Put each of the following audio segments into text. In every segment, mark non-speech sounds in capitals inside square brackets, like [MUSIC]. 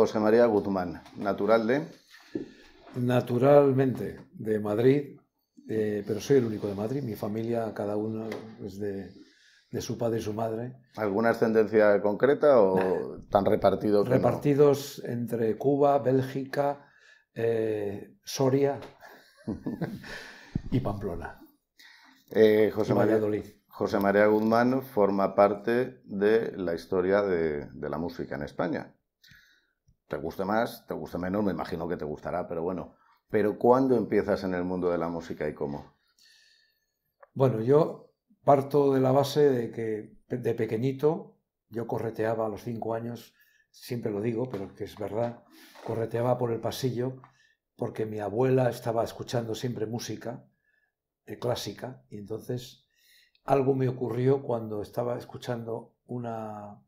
José María Guzmán, natural de... Naturalmente, de Madrid, eh, pero soy el único de Madrid. Mi familia, cada uno es de, su padre y su madre. ¿Alguna ascendencia concreta o tan repartido repartidos? Repartidos entre Cuba, Bélgica, eh, Soria [LAUGHS] y Pamplona. Eh, José, María Valladolid. José María Guzmán forma parte de la historia de la música en España. Te guste más, te guste menos, me imagino que te gustará, pero bueno. Pero ¿cuándo empiezas en el mundo de la música y cómo? Bueno, yo parto de la base de que de pequeñito yo correteaba a los cinco años, siempre lo digo, pero que es verdad, correteaba por el pasillo porque mi abuela estaba escuchando siempre música eh, clásica y entonces algo me ocurrió cuando estaba escuchando una,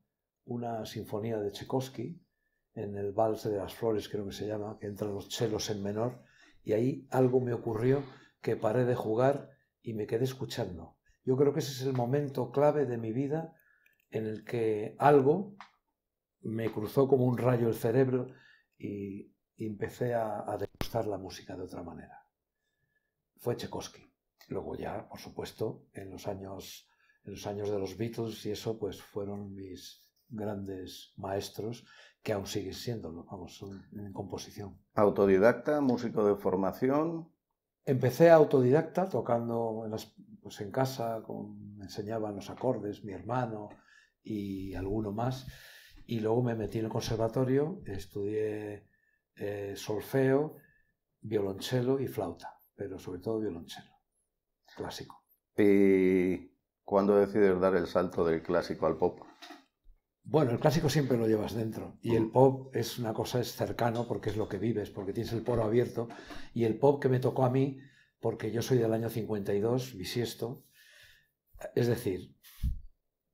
una sinfonía de Tchaikovsky en el Vals de las Flores, creo que se llama, que entran los chelos en menor, y ahí algo me ocurrió que paré de jugar y me quedé escuchando. Yo creo que ese es el momento clave de mi vida en el que algo me cruzó como un rayo el cerebro y, empecé a, degustar la música de otra manera. Fue Tchaikovsky. Luego ya, por supuesto, en los años, en los años de los Beatles y eso, pues fueron mis, grandes maestros que aún siguen siendo, vamos, en composición. ¿Autodidacta, músico de formación? Empecé autodidacta tocando pues, en, casa, con, me enseñaban los acordes, mi hermano y alguno más. Y luego me metí en el conservatorio, estudié eh, solfeo, violonchelo y flauta, pero sobre todo violonchelo, clásico. ¿Y cuándo decides dar el salto del clásico al pop? Bueno, el clásico siempre lo llevas dentro y el pop es una cosa, es cercano porque es lo que vives, porque tienes el poro abierto y el pop que me tocó a mí, porque yo soy del año 52, bisiesto, es decir,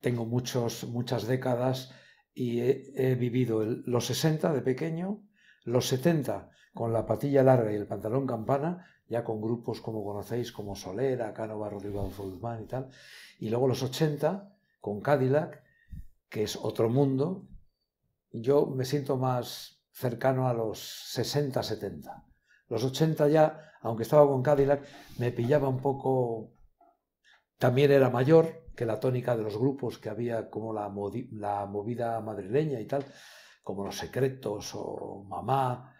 tengo muchos, muchas décadas y he, vivido los 60 de pequeño, los 70 con la patilla larga y el pantalón campana, ya con grupos como conocéis, como Solera, Cánova, Rodrigo Guzmán y tal, y luego los 80 con Cadillac que es otro mundo, yo me siento más cercano a los 60, 70. Los 80 ya, aunque estaba con Cadillac, me pillaba un poco... También era mayor que la tónica de los grupos que había, como la, movida madrileña y tal, como Los Secretos o Mamá,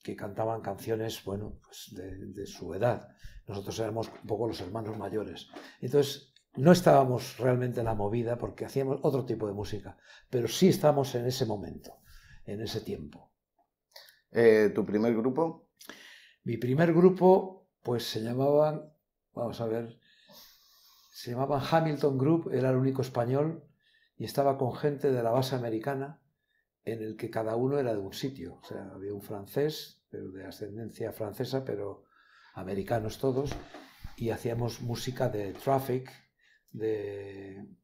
que cantaban canciones, bueno, pues de, de su edad. Nosotros éramos un poco los hermanos mayores. Entonces, no estábamos realmente en la movida porque hacíamos otro tipo de música, pero sí estábamos en ese momento, en ese tiempo. Eh, ¿Tu primer grupo? Mi primer grupo, pues se llamaban, vamos a ver, se llamaban Hamilton Group, era el único español y estaba con gente de la base americana en el que cada uno era de un sitio. O sea, había un francés, pero de ascendencia francesa, pero americanos todos, y hacíamos música de traffic, de,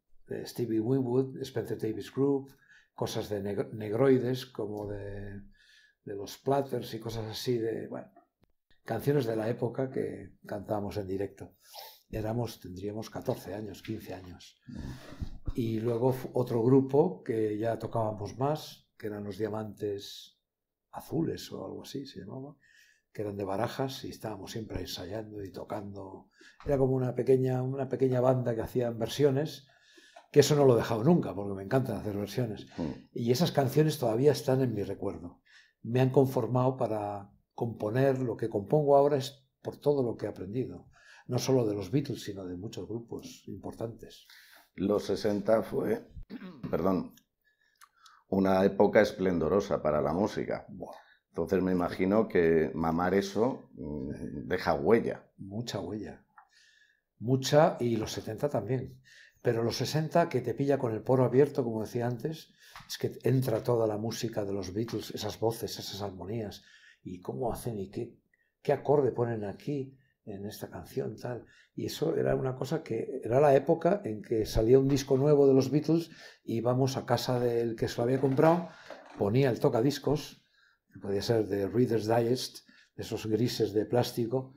Stevie Winwood, Spencer Davis Group, cosas de negroides como de, de los Platters y cosas así de, bueno, canciones de la época que cantábamos en directo. Éramos, tendríamos 14 años, 15 años. Y luego otro grupo que ya tocábamos más, que eran los Diamantes Azules o algo así se llamaba, que eran de barajas y estábamos siempre ensayando y tocando. Era como una pequeña, una pequeña banda que hacían versiones, que eso no lo he dejado nunca, porque me encantan hacer versiones. Mm. Y esas canciones todavía están en mi recuerdo. Me han conformado para componer, lo que compongo ahora es por todo lo que he aprendido, no solo de los Beatles, sino de muchos grupos importantes. Los 60 fue, perdón, una época esplendorosa para la música. Entonces me imagino que mamar eso mm, deja huella. Mucha huella. Mucha y los 70 también. Pero los 60 que te pilla con el poro abierto, como decía antes, es que entra toda la música de los Beatles, esas voces, esas armonías, y cómo hacen y qué, acorde ponen aquí en esta canción tal. Y eso era una cosa que era la época en que salía un disco nuevo de los Beatles, íbamos a casa del que se lo había comprado, ponía el tocadiscos podía ser de Reader's Digest, de esos grises de plástico,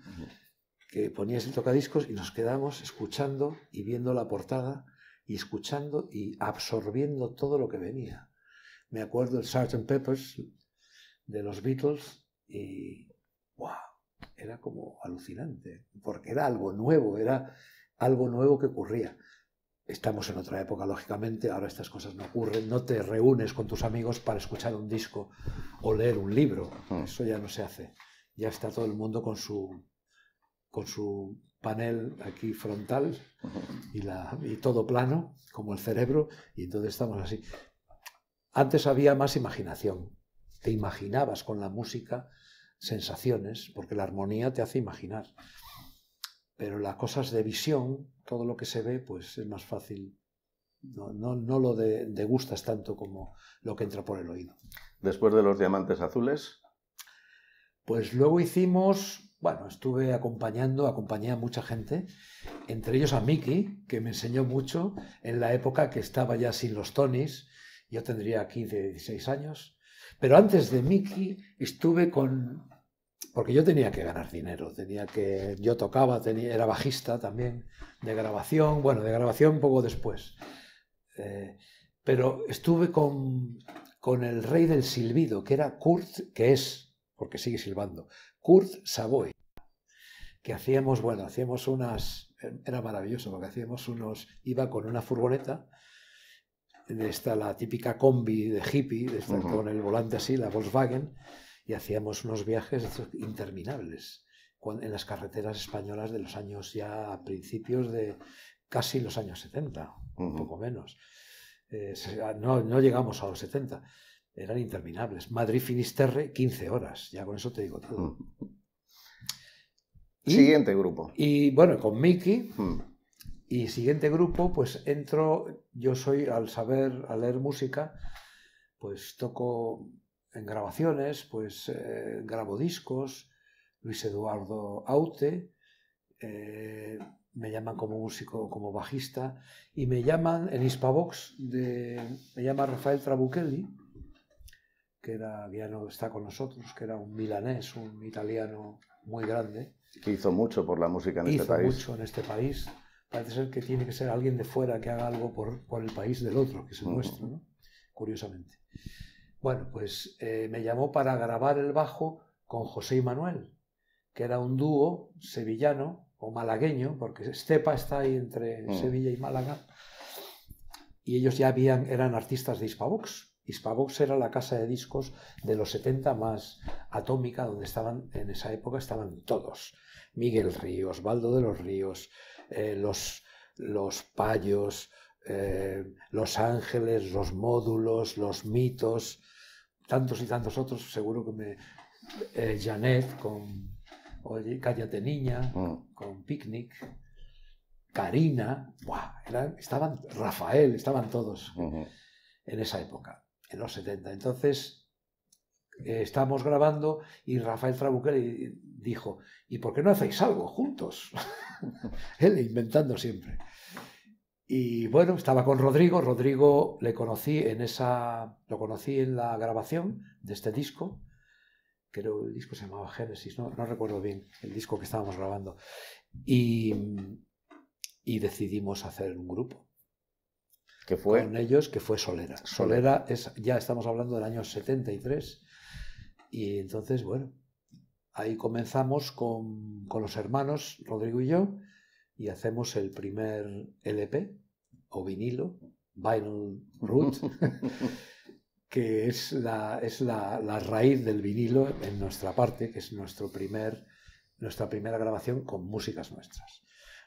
que ponías el tocadiscos y nos quedamos escuchando y viendo la portada y escuchando y absorbiendo todo lo que venía. Me acuerdo el Sgt. Peppers de los Beatles y wow, era como alucinante, porque era algo nuevo, era algo nuevo que ocurría. Estamos en otra época, lógicamente, ahora estas cosas no ocurren, no te reúnes con tus amigos para escuchar un disco o leer un libro, eso ya no se hace. Ya está todo el mundo con su, con su panel aquí frontal y, la, y todo plano, como el cerebro, y entonces estamos así. Antes había más imaginación, te imaginabas con la música sensaciones, porque la armonía te hace imaginar, pero las cosas de visión todo lo que se ve, pues es más fácil. No, no, lo de, degustas tanto como lo que entra por el oído. Después de los diamantes azules. Pues luego hicimos, bueno, estuve acompañando, acompañé a mucha gente, entre ellos a Miki, que me enseñó mucho en la época que estaba ya sin los tonis. Yo tendría 15, 16 años. Pero antes de Mickey estuve con porque yo tenía que ganar dinero, tenía que, yo tocaba, era bajista también de grabación, bueno, de grabación poco después. Eh, pero estuve con, el rey del silbido, que era Kurt, que es, porque sigue silbando, Kurt Savoy, que hacíamos, bueno, hacíamos unas, era maravilloso, porque hacíamos unos, iba con una furgoneta, de esta, la típica combi de hippie, con el volante así, la Volkswagen, y hacíamos unos viajes interminables en las carreteras españolas de los años ya a principios de casi los años 70, un poco menos. Eh, ah, no, llegamos a los 70, eran interminables. Madrid-Finisterre, 15 horas, ya con eso te digo todo. siguiente grupo. Y bueno, con Miki. Y siguiente grupo, pues entro, yo soy, al saber, al leer música, pues toco en grabaciones, pues eh, grabo discos, Luis Eduardo Aute, eh, me llaman como músico, como bajista, y me llaman en Hispavox, de, me llama Rafael Trabuchelli, que era, ya no está con nosotros, que era un milanés, un italiano muy grande. Que hizo mucho por la música en este país. mucho en este país. Parece ser que tiene que ser alguien de fuera que haga algo por, por el país del otro, que es el nuestro, ¿no? curiosamente. Bueno, pues eh, me llamó para grabar el bajo con José y Manuel, que era un dúo sevillano o malagueño, porque Estepa está ahí entre mm. Sevilla y Málaga, y ellos ya habían, eran artistas de Hispavox. Hispavox era la casa de discos de los 70 más atómica, donde estaban, en esa época estaban todos. Miguel Ríos, Baldo de los Ríos, eh, los, los Payos, eh, los ángeles, los módulos, los mitos, tantos y tantos otros, seguro que me... Eh, Janet con Oye, Cállate Niña, mm. con Picnic, Karina, estaban Rafael, estaban todos en esa época, en los 70. Entonces, eh, estábamos grabando y Rafael trabuqueri dijo, ¿y por qué no hacéis algo juntos? [LAUGHS] Él inventando siempre. Y bueno, estaba con Rodrigo, Rodrigo le conocí en esa, lo conocí en la grabación de este disco, creo el disco se llamaba Génesis, no, no recuerdo bien el disco que estábamos grabando, y, decidimos hacer un grupo. que fue? Con ellos, que fue Solera. Solera es, ya estamos hablando del año 73, y entonces, bueno, ahí comenzamos con, con los hermanos, Rodrigo y yo, y hacemos el primer LP o vinilo, vinyl root, [LAUGHS] que es, la, es la, raíz del vinilo en nuestra parte, que es nuestro primer, nuestra primera grabación con músicas nuestras.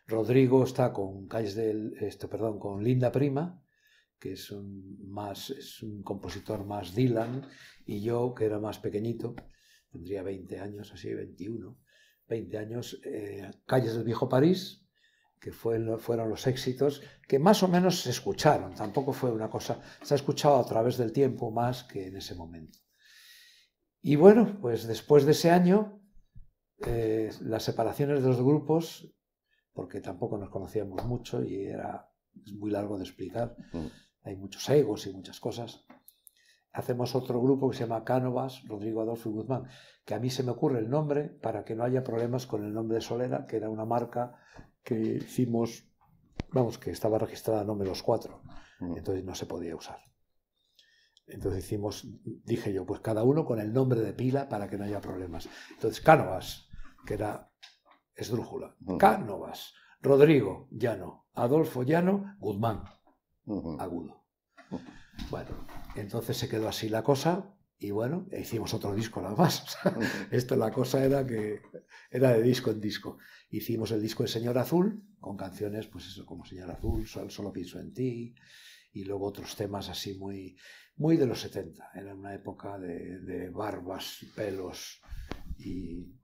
Rodrigo está con, del, esto, perdón, con Linda Prima, que es un, más, es un compositor más Dylan, y yo, que era más pequeñito, tendría 20 años, así, 21, 20 años, eh, Calles del Viejo París, que fueron los éxitos, que más o menos se escucharon, tampoco fue una cosa, se ha escuchado a través del tiempo más que en ese momento. Y bueno, pues después de ese año, eh, las separaciones de los grupos, porque tampoco nos conocíamos mucho y era muy largo de explicar, mm. hay muchos egos y muchas cosas. Hacemos otro grupo que se llama Cánovas, Rodrigo Adolfo y Guzmán, que a mí se me ocurre el nombre para que no haya problemas con el nombre de Solera, que era una marca que hicimos, vamos, que estaba registrada no menos cuatro, mm. entonces no se podía usar. Entonces hicimos, dije yo, pues cada uno con el nombre de pila para que no haya problemas. Entonces Cánovas, que era esdrújula, mm. Cánovas, Rodrigo, Llano, Adolfo Llano, Guzmán, agudo. Bueno, entonces se quedó así la cosa y bueno, hicimos otro disco nada más. [LAUGHS] Esto, la cosa era que era de disco en disco. Hicimos el disco de Señor Azul, con canciones, pues eso, como Señor Azul, Solo, pienso en ti, y luego otros temas así muy, muy de los 70. Era una época de, barbas barbas, pelos, y,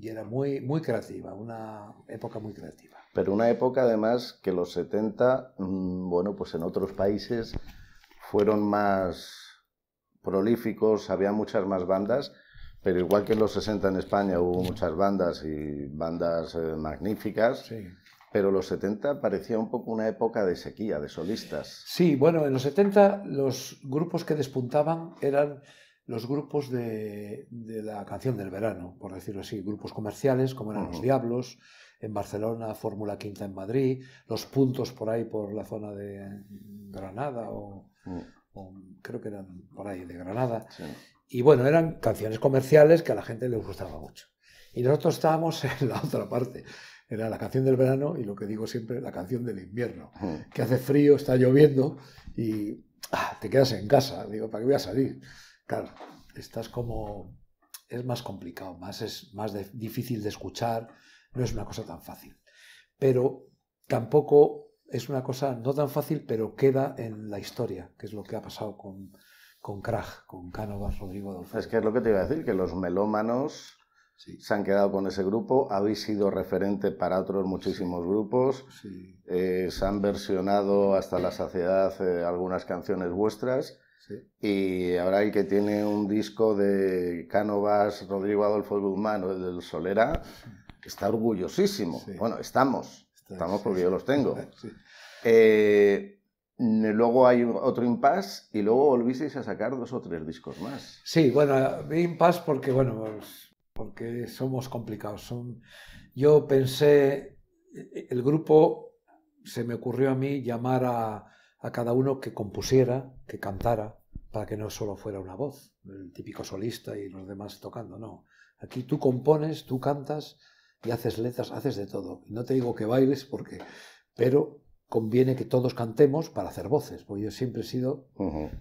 era muy, muy creativa, una época muy creativa. Pero una época además que los 70, mm, bueno, pues en otros países fueron más prolíficos, había muchas más bandas, pero igual que en los 60 en España hubo muchas bandas y bandas eh, magníficas. Sí. Pero los 70 parecía un poco una época de sequía, de solistas. Sí, bueno, en los 70 los grupos que despuntaban eran los grupos de, la canción del verano, por decirlo así, grupos comerciales como eran Los Diablos, en Barcelona, Fórmula Quinta en Madrid, Los Puntos por ahí, por la zona de Granada o... Mm creo que eran por ahí de Granada. Y bueno, eran canciones comerciales que a la gente le gustaba mucho. Y nosotros estábamos [LAUGHS] en la otra parte. Era la canción del verano y lo que digo siempre, la canción del invierno. Que hace frío, está lloviendo y ah, te quedas en casa. Digo, ¿para qué voy a salir? Claro, estás como... Es más complicado, más es más difícil de escuchar, no es una cosa tan fácil. Pero tampoco es una cosa no tan fácil, pero queda en la historia, que es lo que ha pasado con, con con Cánovas, Rodrigo Adolfo. Es que es lo que te iba a decir, que los melómanos sí. se han quedado con ese grupo, habéis sido referente para otros muchísimos grupos, eh, se han versionado hasta la saciedad eh, algunas canciones vuestras. Y ahora el que tiene un disco de Cánovas, Rodrigo Adolfo Guzmán del Solera, está orgullosísimo. Bueno, estamos. Estamos porque yo los tengo. [LAUGHS] Eh, luego hay otro impasse y luego volvisteis a sacar dos o tres discos más. Sí, bueno, impasse porque, bueno, pues, porque somos complicados. Son... Yo pensé, eh, el grupo se me ocurrió a mí llamar a, a cada uno que compusiera, que cantara, para que no solo fuera una voz, el típico solista y los demás tocando, no. Aquí tú compones, tú cantas, y haces letras, haces de todo. No te digo que bailes porque, pero conviene que todos cantemos para hacer voces, porque yo siempre he sido,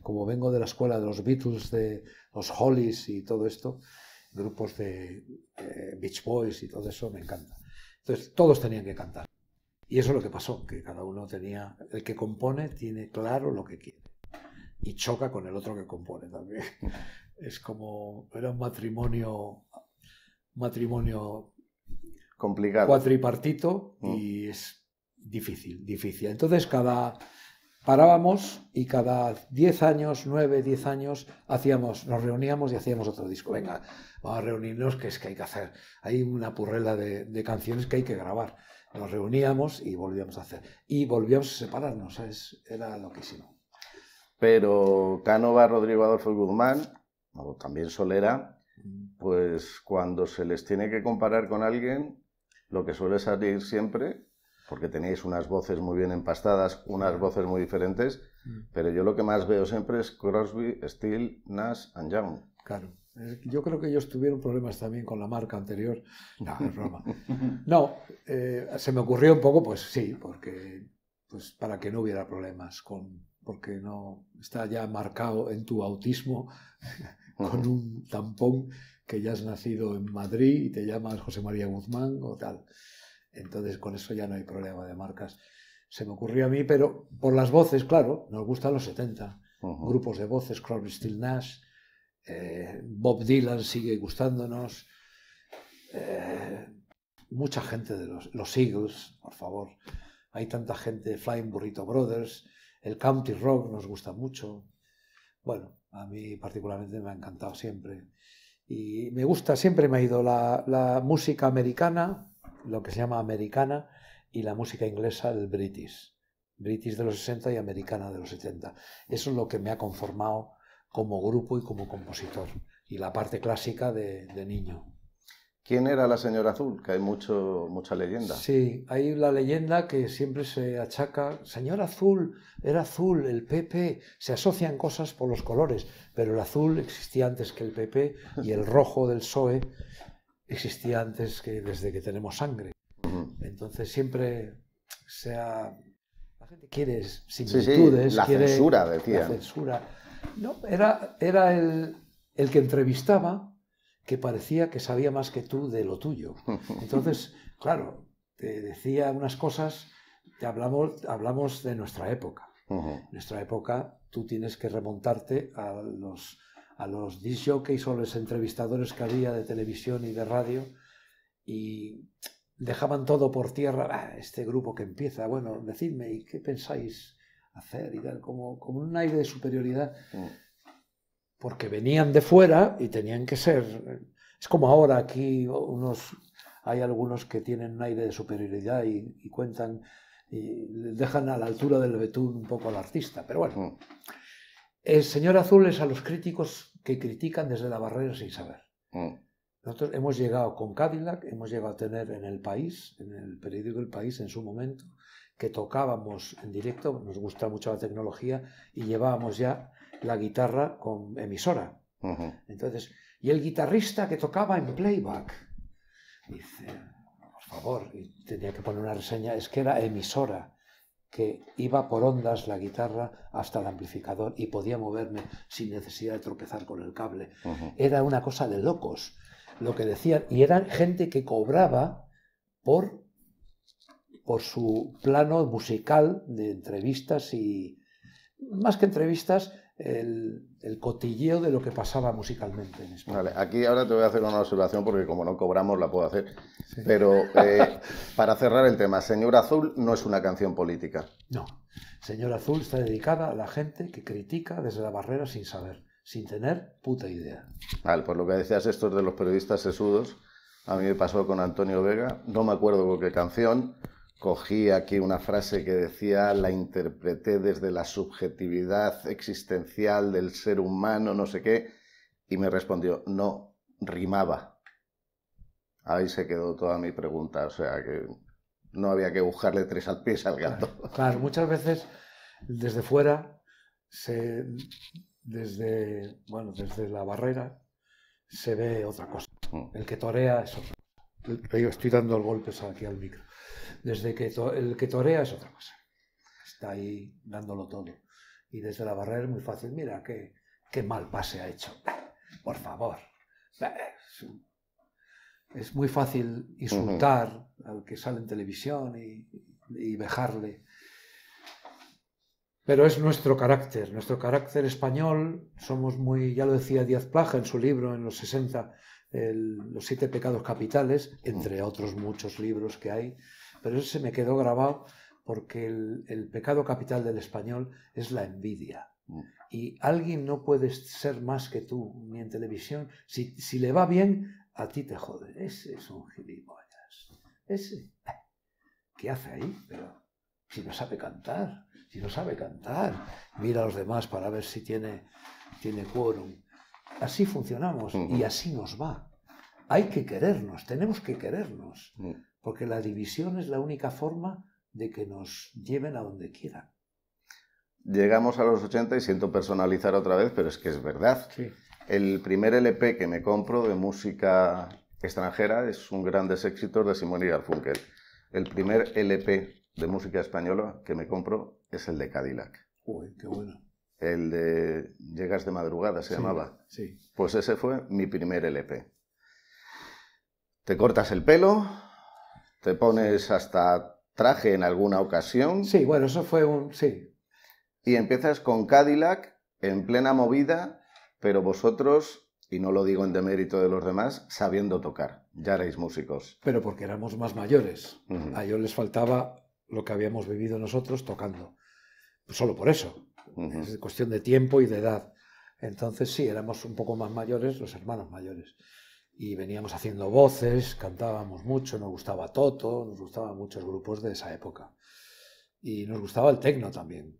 como vengo de la escuela de los Beatles, de los Hollies y todo esto, grupos de eh, Beach Boys y todo eso, me encanta. Entonces, todos tenían que cantar. Y eso es lo que pasó, que cada uno tenía, el que compone tiene claro lo que quiere. Y choca con el otro que compone también. es como, era un matrimonio, matrimonio Complicado. Cuatripartito y mm. es difícil, difícil. Entonces cada parábamos y cada 10 años, 9, 10 años, hacíamos, nos reuníamos y hacíamos otro disco. Mm. Venga, vamos a reunirnos, que es que hay que hacer. Hay una purrela de, canciones que hay que grabar. Nos reuníamos y volvíamos a hacer. Y volvíamos a separarnos, Era loquísimo. Pero Cánova, Rodrigo Adolfo Guzmán, o también Solera, mm. pues cuando se les tiene que comparar con alguien, lo que suele salir siempre, porque tenéis unas voces muy bien empastadas, unas voces muy diferentes, mm. pero yo lo que más veo siempre es Crosby, steel Nash and Young. Claro. Yo creo que ellos tuvieron problemas también con la marca anterior. No, [LAUGHS] es No, eh, se me ocurrió un poco, pues sí, porque pues para que no hubiera problemas con porque no está ya marcado en tu autismo con un tampón que ya has nacido en Madrid y te llamas José María Guzmán o tal. Entonces con eso ya no hay problema de marcas. Se me ocurrió a mí, pero por las voces, claro, nos gustan los 70. Grupos de voces, Crosby, Still Nash, eh, Bob Dylan sigue gustándonos. Eh, mucha gente de los, los Eagles, por favor. Hay tanta gente, Flying Burrito Brothers, el country Rock nos gusta mucho bueno, a mí particularmente me ha encantado siempre. Y me gusta, siempre me ha ido la, música americana, lo que se llama americana, y la música inglesa, el british. British de los 60 y americana de los 70. Eso es lo que me ha conformado como grupo y como compositor. Y la parte clásica de niño. ¿Quién era la señora azul? Que hay mucho, mucha leyenda. Sí, hay la leyenda que siempre se achaca, señora azul, era azul, el PP, se asocian cosas por los colores, pero el azul existía antes que el PP y el rojo del PSOE existía antes que desde que tenemos sangre. Entonces siempre se ha... La gente quiere similitudes, la quiere... censura, decía. censura. No, era, era el, el que entrevistaba, que parecía que sabía más que tú de lo tuyo. [LAUGHS] Entonces, claro, te decía unas cosas, te hablamos, hablamos de nuestra época. nuestra época tú tienes que remontarte a los, a los disc jockeys o los entrevistadores que había de televisión y de radio y dejaban todo por tierra. Ah, este grupo que empieza, bueno, decidme, ¿y qué pensáis hacer? Y tal, como, como un aire de superioridad. Mm porque venían de fuera y tenían que ser... Es como ahora aquí unos, hay algunos que tienen un aire de superioridad y, y cuentan y dejan a la altura del betún un poco al artista. Pero bueno, mm. el señor azul es a los críticos que critican desde la barrera sin saber. Mm. Nosotros hemos llegado con Cadillac, hemos llegado a tener en el país, en el periódico El País en su momento, que tocábamos en directo, nos gusta mucho la tecnología y llevábamos ya la guitarra con emisora. Entonces, y el guitarrista que tocaba en playback, dice, por favor, tenía que poner una reseña, es que era emisora, que iba por ondas la guitarra hasta el amplificador y podía moverme sin necesidad de tropezar con el cable. Era una cosa de locos lo que decían, y eran gente que cobraba por, por su plano musical de entrevistas y, más que entrevistas, el, el, cotilleo de lo que pasaba musicalmente en España. Vale, aquí ahora te voy a hacer una observación porque como no cobramos la puedo hacer. Pero [LAUGHS] eh, para cerrar el tema, Señor Azul no es una canción política. No, Señor Azul está dedicada a la gente que critica desde la barrera sin saber, sin tener puta idea. Vale, pues lo que decías estos de los periodistas sesudos, a mí me pasó con Antonio Vega, no me acuerdo con qué canción, cogí aquí una frase que decía, la interpreté desde la subjetividad existencial del ser humano, no sé qué, y me respondió, no, rimaba. Ahí se quedó toda mi pregunta, o sea que no había que buscarle tres al pie al gato. Claro, muchas veces desde fuera, se, desde, bueno, desde la barrera, se ve otra cosa. Mm. El que torea es Yo estoy dando golpes aquí al micro desde que el que torea es otra cosa. Está ahí dándolo todo. Y desde la barrera es muy fácil. Mira, qué, mal pase ha hecho. Por favor. Es muy fácil insultar al que sale en televisión y, y vejarle. Pero es nuestro carácter, nuestro carácter español. Somos muy, ya lo decía Díaz Plaja en su libro en los 60, Los siete pecados capitales, entre otros muchos libros que hay pero ese se me quedó grabado porque el, pecado capital del español es la envidia. Mm. Y alguien no puede ser más que tú, ni en televisión. Si, le va bien, a ti te jode. Ese es un gilipollas. Ese. ¿Qué hace ahí? Pero si no sabe cantar, si no sabe cantar, mira a los demás para ver si tiene, tiene quórum. Así funcionamos y así nos va. Hay que querernos, tenemos que querernos. Mm porque la división es la única forma de que nos lleven a donde quieran. Llegamos a los 80 y siento personalizar otra vez, pero es que es verdad. El primer LP que me compro de música extranjera es un gran éxito de Simón y Garfunkel. El primer LP de música española que me compro es el de Cadillac. Uy, qué bueno. El de Llegas de madrugada se llamaba. Pues ese fue mi primer LP. Te cortas el pelo, te pones hasta traje en alguna ocasión. Sí, bueno, eso fue un... sí. Y empiezas con Cadillac en plena movida, pero vosotros, y no lo digo en demérito de los demás, sabiendo tocar. Ya erais músicos. Pero porque éramos más mayores. A ellos les faltaba lo que habíamos vivido nosotros tocando. solo por eso. Es cuestión de tiempo y de edad. Entonces sí, éramos un poco más mayores, los hermanos mayores y veníamos haciendo voces, cantábamos mucho, nos gustaba Toto, nos gustaban muchos grupos de esa época. Y nos gustaba el tecno también.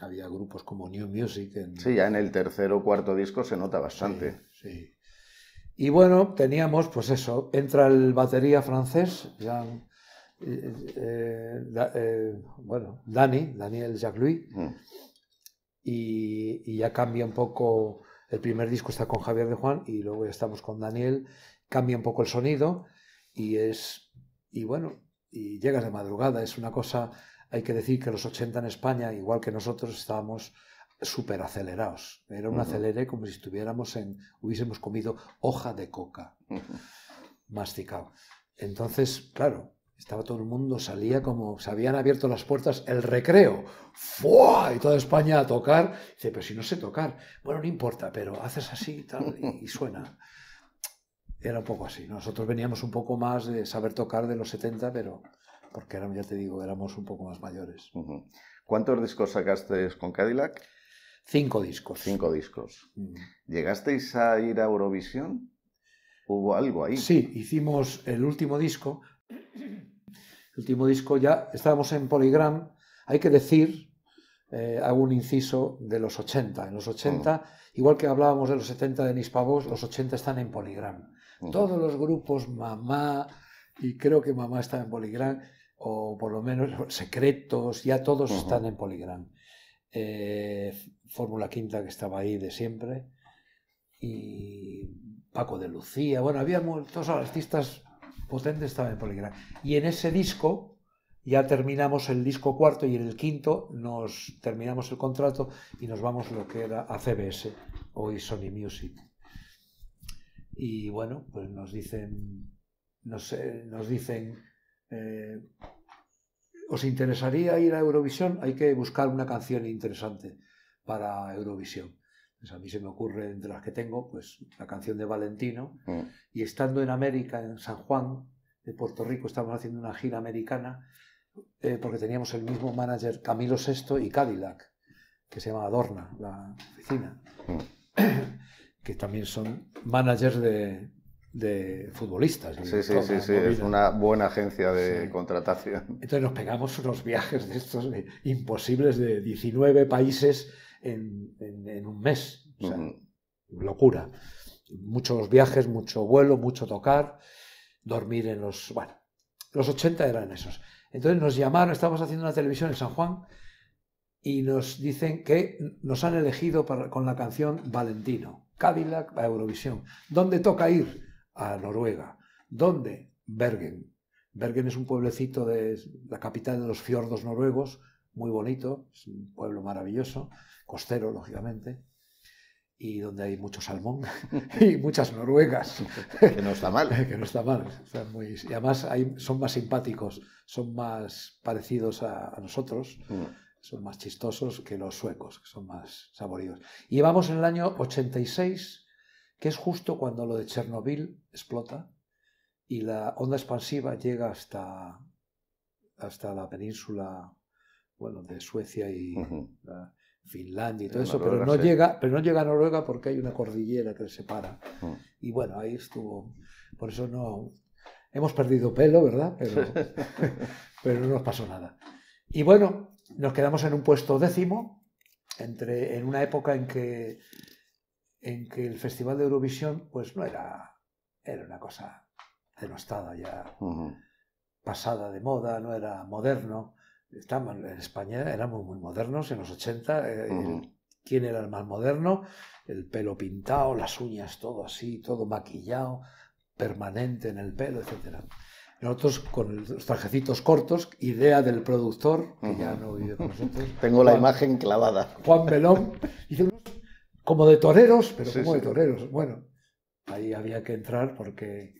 Había grupos como New Music. Sí, ya en el tercer o cuarto disco se nota bastante. Sí, Y bueno, teníamos, pues eso, entra el batería francés, eh, eh, eh, bueno, Dani, Daniel Jacques-Louis, mm. y ya cambia un poco el primer disco está con Javier de Juan y luego ya estamos con Daniel. Cambia un poco el sonido y es. Y bueno, y llegas de madrugada. Es una cosa. Hay que decir que los 80 en España, igual que nosotros, estábamos súper acelerados. Era un acelere como si estuviéramos en. hubiésemos comido hoja de coca. Masticado. Entonces, claro, estaba todo el mundo, salía como se habían abierto las puertas, el recreo, ¡fua! Y toda España a tocar. dice, pero si no sé tocar. Bueno, no importa, pero haces así tal, y, suena. Era un poco así. Nosotros veníamos un poco más de saber tocar de los 70, pero porque eran, ya te digo, éramos un poco más mayores. ¿Cuántos discos sacaste con Cadillac? Cinco discos. Cinco discos. Mm. ¿Llegasteis a ir a Eurovisión? ¿Hubo algo ahí? Sí, hicimos el último disco, el último disco ya estábamos en Polygram. Hay que decir, eh, hago un inciso de los 80. En los 80, igual que hablábamos de los 70 de Nispavos, los 80 están en Polygram. Todos los grupos, Mamá, y creo que Mamá está en Polygram, o por lo menos Secretos, ya todos están en Polygram. Eh, Fórmula Quinta que estaba ahí de siempre, y Paco de Lucía. Bueno, había muchos artistas potente estaba en Y en ese disco ya terminamos el disco cuarto y en el quinto nos terminamos el contrato y nos vamos lo que era a CBS, hoy Sony Music. Y bueno, pues nos dicen, nos, nos dicen, eh, ¿os interesaría ir a Eurovisión? Hay que buscar una canción interesante para Eurovisión. Pues a mí se me ocurre, entre las que tengo, pues la canción de Valentino. Mm. Y estando en América, en San Juan de Puerto Rico, estábamos haciendo una gira americana, eh, porque teníamos el mismo manager Camilo VI y Cadillac, que se llama Adorna, la oficina, mm. que también son managers de, futbolistas. Sí, sí, sí, es una buena agencia de contratación. Entonces nos pegamos unos viajes de estos eh, imposibles de 19 países en, un mes. O sea, Locura. Muchos viajes, mucho vuelo, mucho tocar, dormir en los... Bueno, los 80 eran esos. Entonces nos llamaron, estábamos haciendo una televisión en San Juan y nos dicen que nos han elegido para, con la canción Valentino, Cadillac a Eurovisión. ¿Dónde toca ir? A Noruega. ¿Dónde? Bergen. Bergen es un pueblecito de la capital de los fiordos noruegos, muy bonito, es un pueblo maravilloso, costero, lógicamente, y donde hay mucho salmón [LAUGHS] y muchas noruegas. [LAUGHS] que no está mal. [LAUGHS] que no está mal. Y además son más simpáticos, son más parecidos a, nosotros, mm. son más chistosos que los suecos, que son más saboridos. Y vamos en el año 86, que es justo cuando lo de Chernobyl explota y la onda expansiva llega hasta, hasta la península bueno, de Suecia y Finlandia y todo eso, pero no, llega, pero no llega a Noruega porque hay una cordillera que separa. Mm. Y bueno, ahí estuvo, por eso no, hemos perdido pelo, ¿verdad? [LAUGHS] Pero, no nos pasó nada. Y bueno, nos quedamos en un puesto décimo, entre, en una época en que, en que el Festival de Eurovisión pues no era, era una cosa de ya, pasada de moda, no era moderno. Estamos en España, éramos muy modernos en los 80. Eh, ¿Quién era el más moderno? El pelo pintado, las uñas todo así, todo maquillado, permanente en el pelo, etc. Nosotros con los trajecitos cortos, idea del productor, que ya no vive con nosotros. [LAUGHS] Tengo la imagen clavada. Juan Belón, como de toreros, pero como de toreros. Bueno, ahí había que entrar porque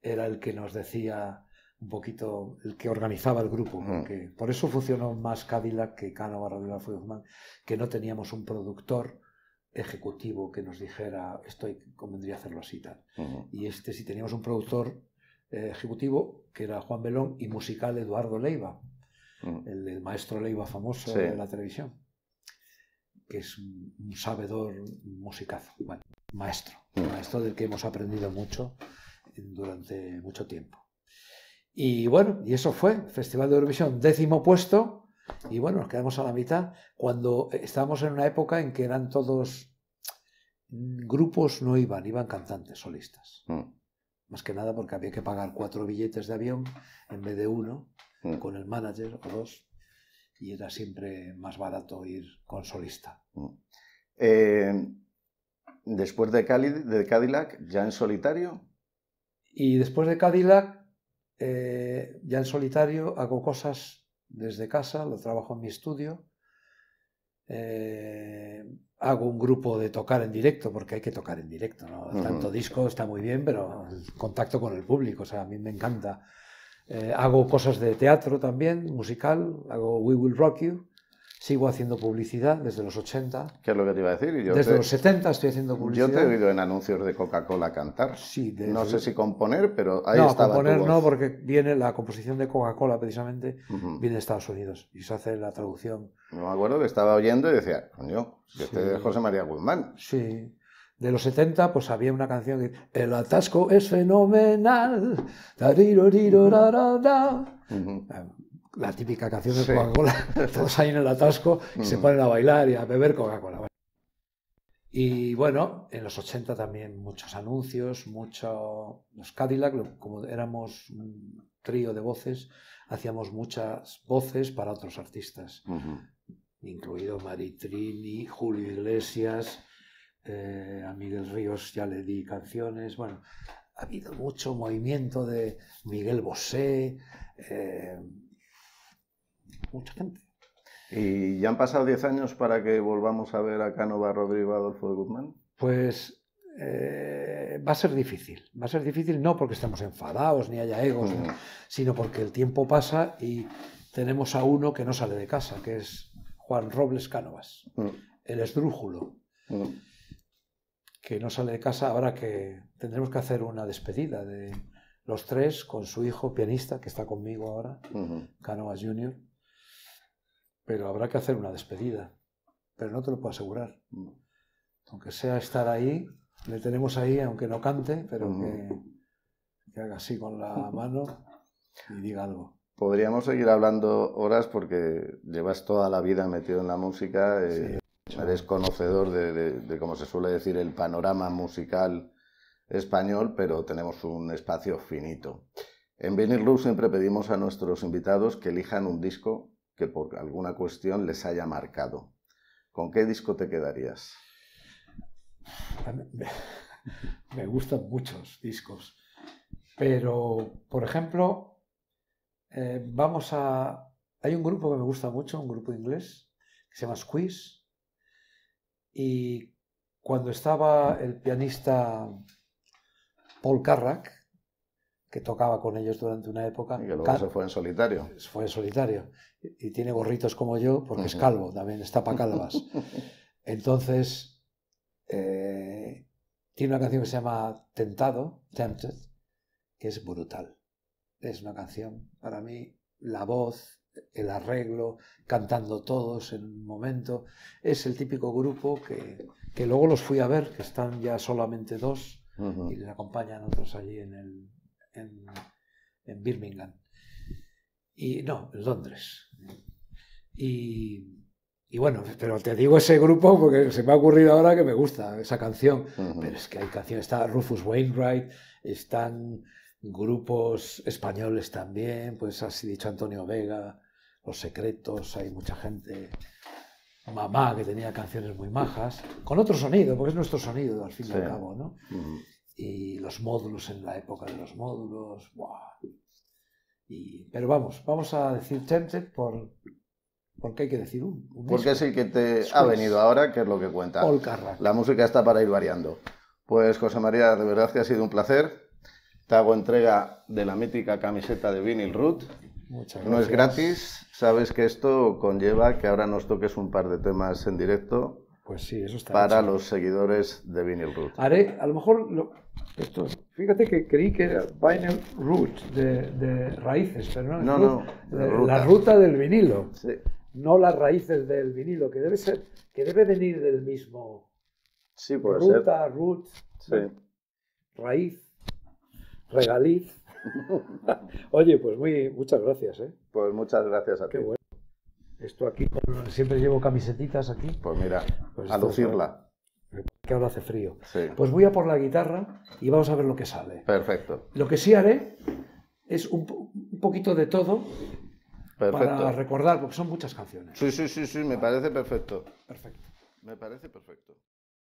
era el que nos decía un poquito el que organizaba el grupo, que por eso funcionó más Cadillac que Cano la Guzmán, que no teníamos un productor ejecutivo que nos dijera esto convendría hacerlo así tal. Y este sí teníamos un productor eh, ejecutivo que era Juan Belón y musical Eduardo Leiva, el, maestro Leiva famoso en de la televisión, que es un, sabedor musicazo, maestro, maestro del que hemos aprendido mucho durante mucho tiempo. Y bueno, y eso fue, Festival de Eurovisión, décimo puesto, y bueno, nos quedamos a la mitad, cuando eh, estábamos en una época en que eran todos mm, grupos no iban, iban cantantes solistas. Mm. Más que nada porque había que pagar cuatro billetes de avión en vez de uno, mm. con el manager o dos, y era siempre más barato ir con solista. Eh, después de Cadillac, ya en solitario. Y después de Cadillac, eh, ya en solitario hago cosas desde casa, lo trabajo en mi estudio, eh, hago un grupo de tocar en directo, porque hay que tocar en directo, Tanto disco está muy bien, pero el contacto con el público, o sea, a mí me encanta. Eh, hago cosas de teatro también, musical, hago We Will Rock You, sigo haciendo publicidad desde los 80. ¿Qué es lo que te iba a decir? desde los 70 estoy haciendo publicidad. Yo te he oído en anuncios de Coca-Cola cantar. Sí, No sé si componer, pero ahí no, estaba componer no, porque viene la composición de Coca-Cola precisamente, viene de Estados Unidos y se hace la traducción. No me acuerdo que estaba oyendo y decía, coño, este es José María Guzmán. Sí. De los 70, pues había una canción que El atasco es fenomenal la típica canción de Coca-Cola, [LAUGHS] todos ahí en el atasco y se mm. ponen a bailar y a beber Coca-Cola. Y bueno, en los 80 también muchos anuncios, mucho... Los Cadillac, como éramos un trío de voces, hacíamos muchas voces para otros artistas, incluido mari incluido Maritrini, Julio Iglesias, eh, a Miguel Ríos ya le di canciones, bueno, ha habido mucho movimiento de Miguel Bosé, eh, mucha gente. ¿Y ya han pasado 10 años para que volvamos a ver a Cánova, Rodrigo, Adolfo de Guzmán? Pues eh, va a ser difícil. Va a ser difícil no porque estemos enfadados ni haya egos, sino porque el tiempo pasa y tenemos a uno que no sale de casa, que es Juan Robles Cánovas, el esdrújulo. que no sale de casa ahora que tendremos que hacer una despedida de los tres con su hijo pianista que está conmigo ahora, Cánovas Jr., pero habrá que hacer una despedida. Pero no te lo puedo asegurar. Mm. Aunque sea estar ahí, le tenemos ahí, aunque no cante, pero mm. que, haga así con la [LAUGHS] mano y diga algo. Podríamos seguir hablando horas porque llevas toda la vida metido en la música, eh, eres conocedor de, como se suele decir, el panorama musical español, pero tenemos un espacio finito. En venir luz siempre pedimos a nuestros invitados que elijan un disco que por alguna cuestión les haya marcado. ¿Con qué disco te quedarías? Me gustan muchos discos, pero por ejemplo, eh, vamos a... Hay un grupo que me gusta mucho, un grupo inglés, que se llama Squeeze, y cuando estaba el pianista Paul Carrack, que tocaba con ellos durante una época. Y que luego se fue en solitario. Fue en solitario y tiene gorritos como yo, porque es calvo, también está para calvas. [LAUGHS] Entonces, eh, tiene una canción que se llama Tentado, Tempted, que es brutal. Es una canción, para mí, la voz, el arreglo, cantando todos en un momento. Es el típico grupo que, luego los fui a ver, que están ya solamente dos, y les acompañan otros allí en, el, en Birmingham. Y no, en Londres. Y, bueno, pero te digo ese grupo porque se me ha ocurrido ahora que me gusta esa canción. Pero es que hay canciones, está Rufus Wainwright, están grupos españoles también, pues así dicho Antonio Vega, Los Secretos, hay mucha gente. Mamá, que tenía canciones muy majas, con otro sonido, porque es nuestro sonido al fin y al cabo, ¿no? Y los módulos en la época de los módulos, ¡buah! pero vamos, vamos a decir Tempted por, porque hay que decir un. un porque es el que te ha venido ahora, que es lo que cuenta. La música está para ir variando. Pues José María, de verdad que ha sido un placer. Te hago entrega de la mítica camiseta de Vinyl Root. Muchas gracias. No es gratis, sabes que esto conlleva que ahora nos toques un par de temas en directo. Pues sí, eso está Para los seguidores de Vinyl Root. Haré, a lo mejor esto, fíjate que creí que era vinyl root, de, raíces, pero no, no, la ruta del vinilo, no las raíces del vinilo, que debe ser, que debe venir del mismo. Sí, puede ruta, root, raíz, regaliz. [LAUGHS] Oye, pues muy, muchas gracias, ¿eh? Pues muchas gracias a Qué ti. Bueno. Esto aquí, siempre llevo camisetitas aquí. Pues mira, pues a lucirla que ahora hace frío. Pues voy a por la guitarra y vamos a ver lo que sale. Perfecto. Lo que sí haré es un, poquito de todo para recordar, porque son muchas canciones. Sí, sí, sí, sí, me parece perfecto. Perfecto. Me parece perfecto.